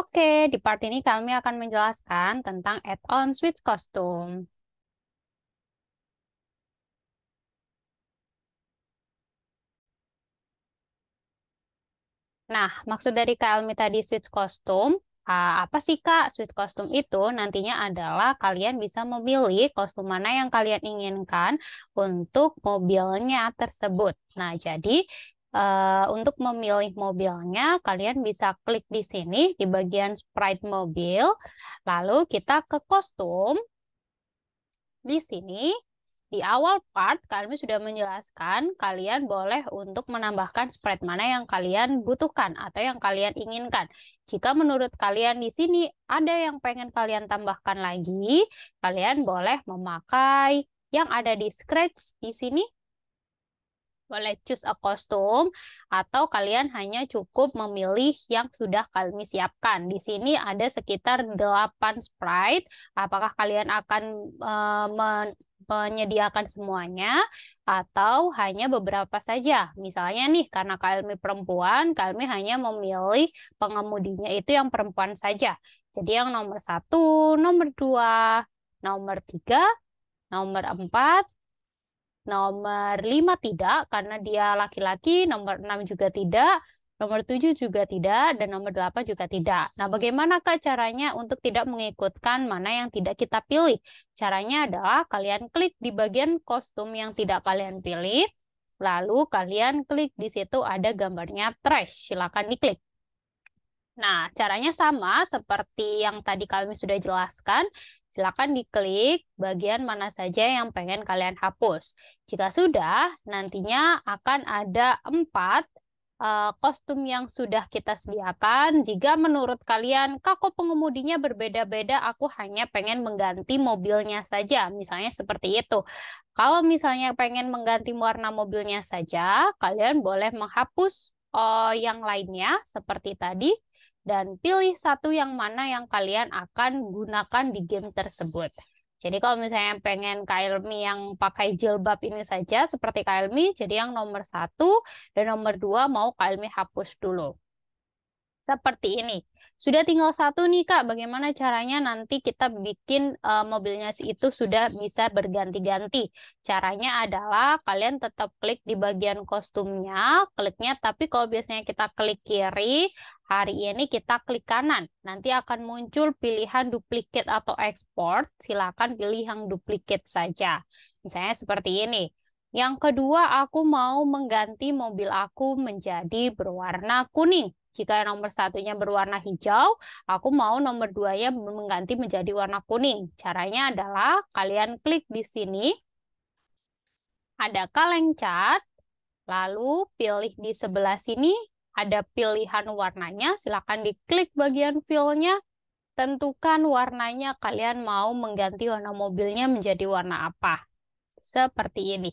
Oke, di part ini kami akan menjelaskan tentang add-on switch costume. Nah, maksud dari Kalmi tadi switch costume, apa sih Kak? Switch costume itu nantinya adalah kalian bisa memilih kostum mana yang kalian inginkan untuk mobilnya tersebut. Nah, jadi Eh, untuk memilih mobilnya, kalian bisa klik di sini di bagian sprite mobil. Lalu kita ke kostum. Di sini, di awal part, kami sudah menjelaskan kalian boleh untuk menambahkan sprite mana yang kalian butuhkan atau yang kalian inginkan. Jika menurut kalian di sini ada yang pengen kalian tambahkan lagi, kalian boleh memakai yang ada di Scratch di sini boleh choose a costume atau kalian hanya cukup memilih yang sudah kami siapkan. Di sini ada sekitar 8 sprite. Apakah kalian akan uh, men menyediakan semuanya atau hanya beberapa saja. Misalnya nih karena kami perempuan, kami hanya memilih pengemudinya itu yang perempuan saja. Jadi yang nomor satu, nomor dua, nomor tiga, nomor empat, nomor 5 tidak karena dia laki-laki, nomor 6 juga tidak, nomor 7 juga tidak, dan nomor 8 juga tidak. Nah, bagaimanakah caranya untuk tidak mengikutkan mana yang tidak kita pilih? Caranya adalah kalian klik di bagian kostum yang tidak kalian pilih, lalu kalian klik di situ ada gambarnya trash, silakan diklik. Nah, caranya sama seperti yang tadi kami sudah jelaskan. Silakan diklik bagian mana saja yang pengen kalian hapus. Jika sudah, nantinya akan ada empat eh, kostum yang sudah kita sediakan. Jika menurut kalian, kako pengemudinya berbeda-beda, aku hanya pengen mengganti mobilnya saja. Misalnya seperti itu. Kalau misalnya pengen mengganti warna mobilnya saja, kalian boleh menghapus uh, yang lainnya seperti tadi dan pilih satu yang mana yang kalian akan gunakan di game tersebut. Jadi kalau misalnya pengen Kailmi yang pakai jilbab ini saja seperti Kailmi, jadi yang nomor satu dan nomor dua mau Kailmi hapus dulu seperti ini. Sudah tinggal satu nih Kak, bagaimana caranya nanti kita bikin uh, mobilnya itu sudah bisa berganti-ganti. Caranya adalah kalian tetap klik di bagian kostumnya, kliknya tapi kalau biasanya kita klik kiri, hari ini kita klik kanan. Nanti akan muncul pilihan duplikat atau ekspor, silakan pilih yang duplikat saja. Misalnya seperti ini. Yang kedua, aku mau mengganti mobil aku menjadi berwarna kuning. Jika nomor satunya berwarna hijau, aku mau nomor dua duanya mengganti menjadi warna kuning. Caranya adalah kalian klik di sini, ada kaleng cat, lalu pilih di sebelah sini, ada pilihan warnanya, silakan diklik bagian fill-nya, tentukan warnanya kalian mau mengganti warna mobilnya menjadi warna apa. Seperti ini.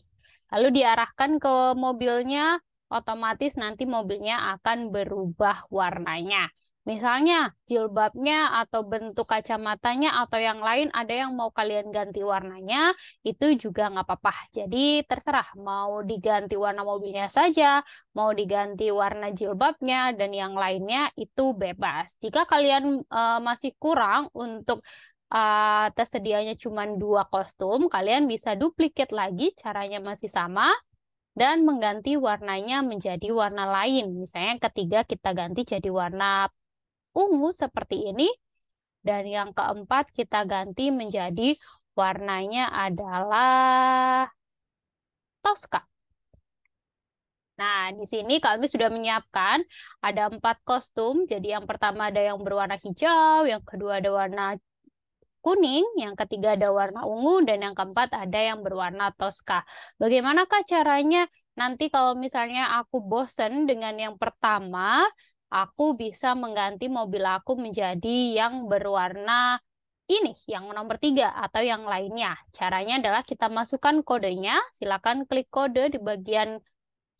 Lalu diarahkan ke mobilnya, otomatis nanti mobilnya akan berubah warnanya. Misalnya jilbabnya atau bentuk kacamatanya atau yang lain ada yang mau kalian ganti warnanya, itu juga nggak apa-apa. Jadi terserah mau diganti warna mobilnya saja, mau diganti warna jilbabnya dan yang lainnya itu bebas. Jika kalian uh, masih kurang untuk uh, tersedianya cuma dua kostum, kalian bisa duplikat lagi, caranya masih sama dan mengganti warnanya menjadi warna lain. Misalnya yang ketiga kita ganti jadi warna ungu seperti ini, dan yang keempat kita ganti menjadi warnanya adalah Tosca. Nah, di sini kami sudah menyiapkan ada empat kostum. Jadi yang pertama ada yang berwarna hijau, yang kedua ada warna kuning, yang ketiga ada warna ungu, dan yang keempat ada yang berwarna toska. Bagaimanakah caranya nanti kalau misalnya aku bosen dengan yang pertama, aku bisa mengganti mobil aku menjadi yang berwarna ini yang nomor tiga atau yang lainnya. Caranya adalah kita masukkan kodenya. Silakan klik kode di bagian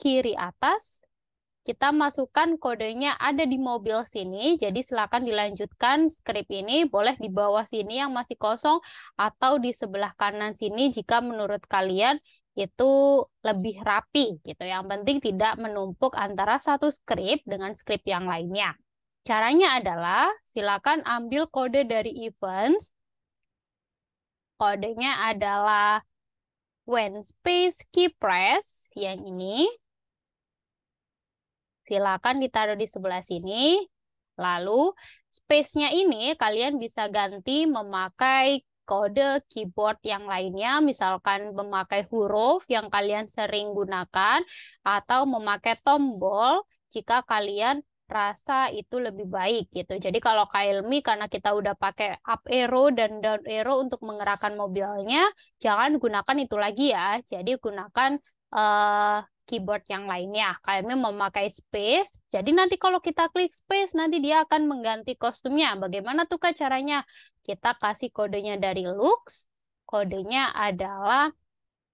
kiri atas kita masukkan kodenya ada di mobil sini, jadi silakan dilanjutkan script ini, boleh di bawah sini yang masih kosong, atau di sebelah kanan sini jika menurut kalian itu lebih rapi gitu. Yang penting tidak menumpuk antara satu script dengan script yang lainnya. Caranya adalah silakan ambil kode dari events. Kodenya adalah when space key press yang ini Silakan ditaruh di sebelah sini. Lalu space-nya ini kalian bisa ganti memakai kode keyboard yang lainnya, misalkan memakai huruf yang kalian sering gunakan atau memakai tombol jika kalian rasa itu lebih baik gitu. Jadi kalau Kailmi karena kita udah pakai up arrow dan down arrow untuk menggerakkan mobilnya, jangan gunakan itu lagi ya. Jadi gunakan uh, keyboard yang lainnya. Kalian memakai space. Jadi nanti kalau kita klik space, nanti dia akan mengganti kostumnya. Bagaimana tuh Kak caranya? Kita kasih kodenya dari looks. Kodenya adalah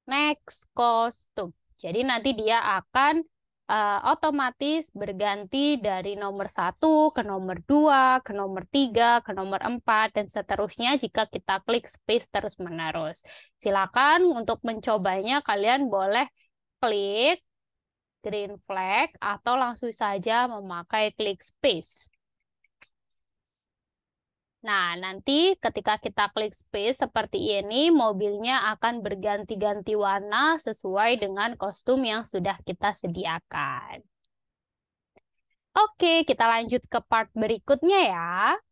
next kostum. Jadi nanti dia akan uh, otomatis berganti dari nomor satu ke nomor dua, ke nomor tiga, ke nomor empat, dan seterusnya jika kita klik space terus-menerus. Silakan untuk mencobanya kalian boleh klik green flag atau langsung saja memakai klik space. Nah, nanti ketika kita klik space seperti ini, mobilnya akan berganti-ganti warna sesuai dengan kostum yang sudah kita sediakan. Oke, kita lanjut ke part berikutnya ya.